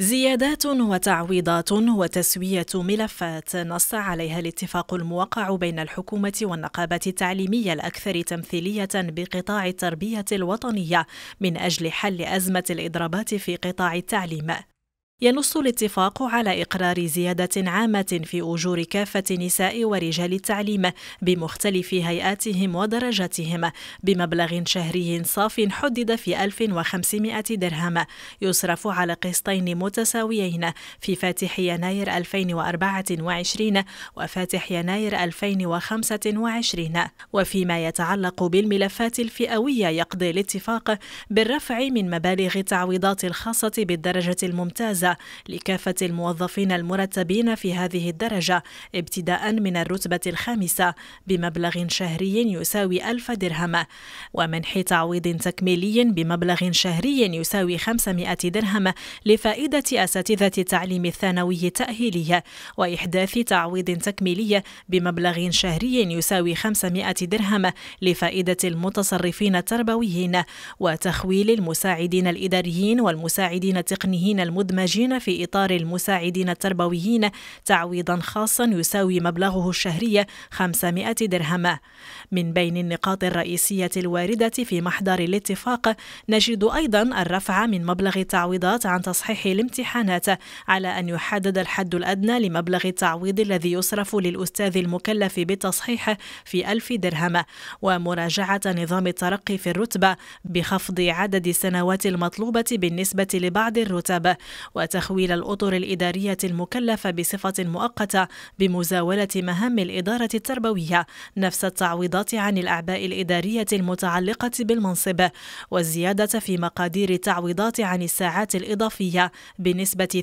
زيادات وتعويضات وتسوية ملفات نص عليها الاتفاق الموقع بين الحكومة والنقابة التعليمية الأكثر تمثيلية بقطاع التربية الوطنية من أجل حل أزمة الإضرابات في قطاع التعليم ينص الاتفاق على إقرار زيادة عامة في أجور كافة نساء ورجال التعليم بمختلف هيئاتهم ودرجاتهم بمبلغ شهري صاف حدد في 1500 درهم يصرف على قسطين متساويين في فاتح يناير 2024 وفاتح يناير 2025 وفيما يتعلق بالملفات الفئوية يقضي الاتفاق بالرفع من مبالغ التعويضات الخاصة بالدرجة الممتازة لكافة الموظفين المرتبين في هذه الدرجة ابتداء من الرتبة الخامسة بمبلغ شهري يساوي ألف درهم ومنح تعويض تكميلي بمبلغ شهري يساوي 500 درهم لفائدة أساتذة التعليم الثانوي التأهيلي وإحداث تعويض تكميلي بمبلغ شهري يساوي 500 درهم لفائدة المتصرفين التربويين وتخويل المساعدين الإداريين والمساعدين التقنيين المدمجين الخريجين في إطار المساعدين التربويين تعويضا خاصا يساوي مبلغه الشهري 500 درهم من بين النقاط الرئيسية الواردة في محضر الاتفاق نجد أيضا الرفع من مبلغ التعويضات عن تصحيح الامتحانات على أن يحدد الحد الأدنى لمبلغ التعويض الذي يصرف للأستاذ المكلف بالتصحيح في ألف درهم ومراجعة نظام الترقي في الرتبة بخفض عدد السنوات المطلوبة بالنسبة لبعض الرتب تخويل الأطر الإدارية المكلفة بصفة مؤقتة بمزاولة مهام الإدارة التربوية نفس التعويضات عن الأعباء الإدارية المتعلقة بالمنصب والزيادة في مقادير التعويضات عن الساعات الإضافية بنسبة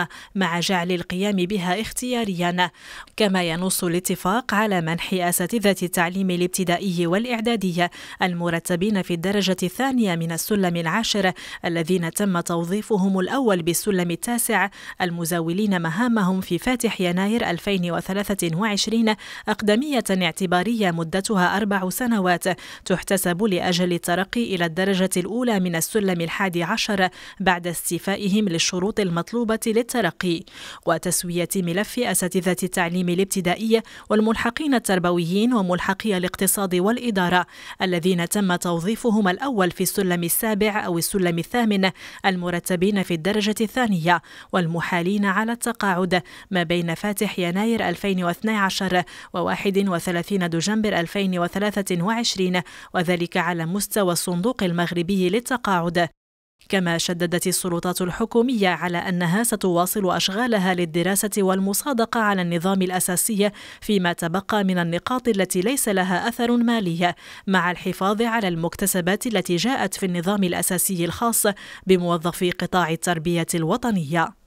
30% مع جعل القيام بها اختياريا كما ينص الاتفاق على منح أساتذة التعليم الابتدائي والإعدادي المرتبين في الدرجة الثانية من السلم العاشر الذين تم توظيفهم الأول الأول بالسلم التاسع المزاولين مهامهم في فاتح يناير 2023 أقدمية اعتبارية مدتها أربع سنوات تحتسب لأجل الترقي إلى الدرجة الأولى من السلم الحادي عشر بعد استيفائهم للشروط المطلوبة للترقي وتسوية ملف أساتذة التعليم الابتدائي والملحقين التربويين وملحقي الاقتصاد والإدارة الذين تم توظيفهم الأول في السلم السابع أو السلم الثامن المرتبين في الدرجة الدرجة الثانية والمحالين على التقاعد ما بين فاتح يناير 2012 و31 دجنبر 2023 وذلك على مستوى الصندوق المغربي للتقاعد كما شددت السلطات الحكومية على أنها ستواصل أشغالها للدراسة والمصادقة على النظام الأساسي فيما تبقى من النقاط التي ليس لها أثر مالي مع الحفاظ على المكتسبات التي جاءت في النظام الأساسي الخاص بموظفي قطاع التربية الوطنية